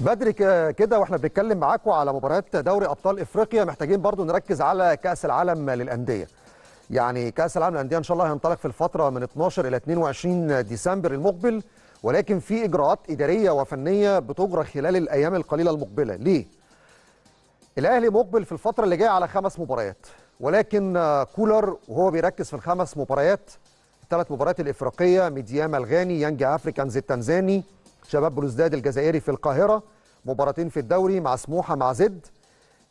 بدري كده واحنا بنتكلم معاكم على مباريات دوري ابطال افريقيا محتاجين برضو نركز على كاس العالم للانديه يعني كاس العالم للانديه ان شاء الله هينطلق في الفتره من 12 الى 22 ديسمبر المقبل ولكن في اجراءات اداريه وفنيه بتجرى خلال الايام القليله المقبله ليه الاهلي مقبل في الفتره اللي جايه على خمس مباريات ولكن آه، كولر وهو بيركز في الخمس مباريات الثلاث مباريات الافريقيه ميدياما الغاني يانج افريكانز التنزاني شباب بلوزداد الجزائري في القاهرة مباراتين في الدوري مع سموحة مع زد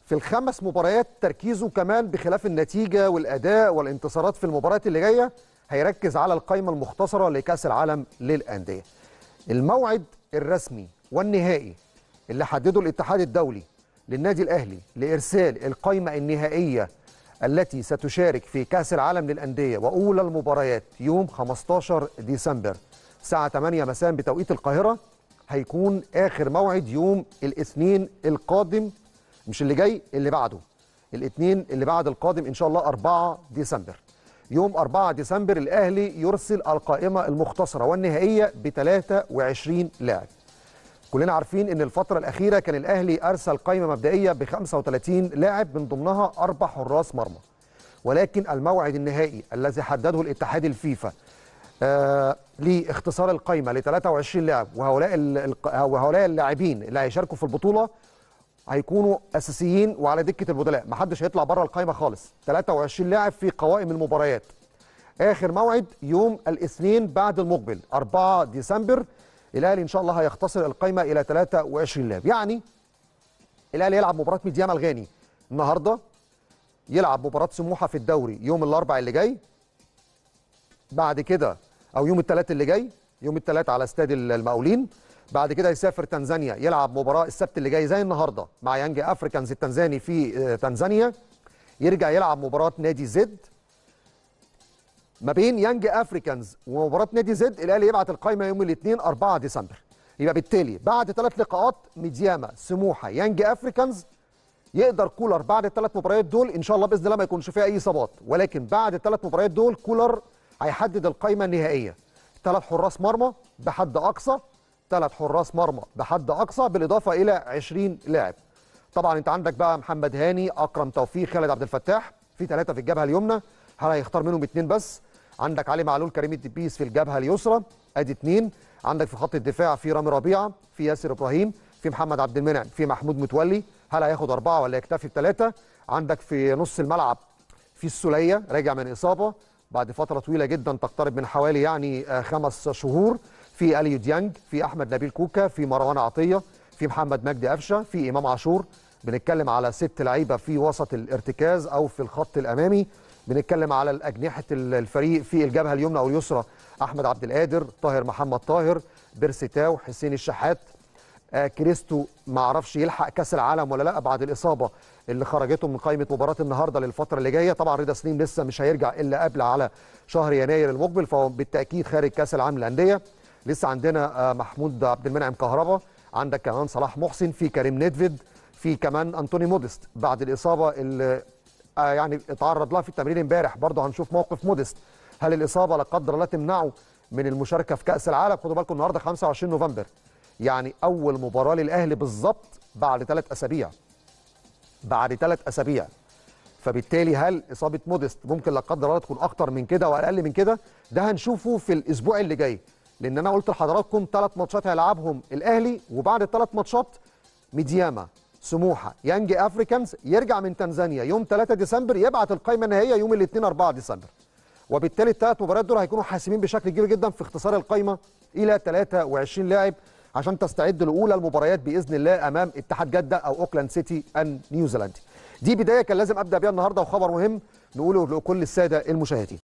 في الخمس مباريات تركيزه كمان بخلاف النتيجة والأداء والانتصارات في المباريات اللي جاية هيركز على القائمة المختصرة لكأس العالم للأندية الموعد الرسمي والنهائي اللي حدده الاتحاد الدولي للنادي الأهلي لإرسال القائمة النهائية التي ستشارك في كأس العالم للأندية وأولى المباريات يوم 15 ديسمبر الساعه 8 مساء بتوقيت القاهره هيكون اخر موعد يوم الاثنين القادم مش اللي جاي اللي بعده الاثنين اللي بعد القادم ان شاء الله 4 ديسمبر يوم 4 ديسمبر الاهلي يرسل القائمه المختصره والنهائيه ب 23 لاعب كلنا عارفين ان الفتره الاخيره كان الاهلي ارسل قائمه مبدئيه ب 35 لاعب من ضمنها اربع حراس مرمى ولكن الموعد النهائي الذي حدده الاتحاد الفيفا آه، لاختصار القايمه ل 23 لاعب وهؤلاء وهؤلاء اللاعبين اللي هيشاركوا في البطوله هيكونوا اساسيين وعلى دكه البدلاء محدش هيطلع بره القايمه خالص 23 لاعب في قوائم المباريات اخر موعد يوم الاثنين بعد المقبل 4 ديسمبر الاهلي ان شاء الله هيختصر القايمه الى 23 لاعب يعني الاهلي يلعب مباراه ميديام الغاني النهارده يلعب مباراه سموحه في الدوري يوم الاربع اللي جاي بعد كده او يوم الثلاث اللي جاي يوم الثلاث على استاد المقاولين بعد كده يسافر تنزانيا يلعب مباراه السبت اللي جاي زي النهارده مع يانج افريكانز التنزاني في آه، تنزانيا يرجع يلعب مباراه نادي زد ما بين يانج افريكانز ومباراه نادي زد الاهلي يبعت القائمه يوم الاثنين 4 ديسمبر يبقى بالتالي بعد ثلاث لقاءات ميدياما سموحه يانج افريكانز يقدر كولر بعد الثلاث مباريات دول ان شاء الله باذن الله ما يكونش فيها اي اصابات ولكن بعد الثلاث مباريات دول كولر هيحدد القائمه النهائيه ثلاث حراس مرمى بحد اقصى ثلاث حراس مرمى بحد اقصى بالاضافه الى 20 لاعب طبعا انت عندك بقى محمد هاني اكرم توفيق خالد عبد الفتاح في ثلاثه في الجبهه اليمنى هل هيختار منهم اثنين بس عندك علي معلول كريم الدبيس في الجبهه اليسرى ادي اثنين عندك في خط الدفاع في رامي ربيعه في ياسر ابراهيم في محمد عبد المنعم في محمود متولي هل هياخد اربعه ولا يكتفي بثلاثه عندك في نص الملعب في السوليه راجع من اصابه بعد فترة طويلة جدا تقترب من حوالي يعني آه، خمس شهور في أليو ديانج في أحمد نبيل كوكا في مروان عطية في محمد مجدي قفشة في إمام عاشور بنتكلم على ست لعيبة في وسط الارتكاز أو في الخط الأمامي بنتكلم على أجنحة الفريق في الجبهة اليمنى أو اليسرى أحمد عبد القادر طاهر محمد طاهر بيرسي تاو حسين الشحات آه، كريستو معرفش يلحق كاس العالم ولا لا بعد الاصابه اللي خرجته من قائمه مباراه النهارده للفتره اللي جايه طبعا رضا سليم لسه مش هيرجع الا قبل على شهر يناير المقبل فهو بالتاكيد خارج كاس العالم للانديه لسه عندنا آه، محمود عبد المنعم كهربا عندك كمان صلاح محسن في كريم نيدفيد في كمان انطوني مودست بعد الاصابه اللي آه، يعني اتعرض لها في التمرين امبارح برضه هنشوف موقف مودست هل الاصابه لا قدر الله تمنعه من المشاركه في كاس العالم خدوا بالكم النهارده 25 نوفمبر يعني اول مباراه للاهلي بالظبط بعد ثلاث اسابيع بعد ثلاث اسابيع فبالتالي هل اصابه موديست ممكن لا قدر الله تكون اكتر من كده واقل من كده ده هنشوفه في الاسبوع اللي جاي لان انا قلت لحضراتكم ثلاث ماتشات هيلعبهم الاهلي وبعد الثلاث ماتشات ميدياما سموحه يانج افريكانز يرجع من تنزانيا يوم 3 ديسمبر يبعت القائمه النهائيه يوم الاثنين 4 ديسمبر وبالتالي الثلاث مباريات دول هيكونوا حاسمين بشكل كبير جدا في اختصار القائمه الى 23 لاعب عشان تستعد لاولى المباريات باذن الله امام اتحاد جده او اوكلاند سيتي النيوزيلندي دي بدايه كان لازم ابدا بيها النهارده وخبر مهم نقوله لكل الساده المشاهدين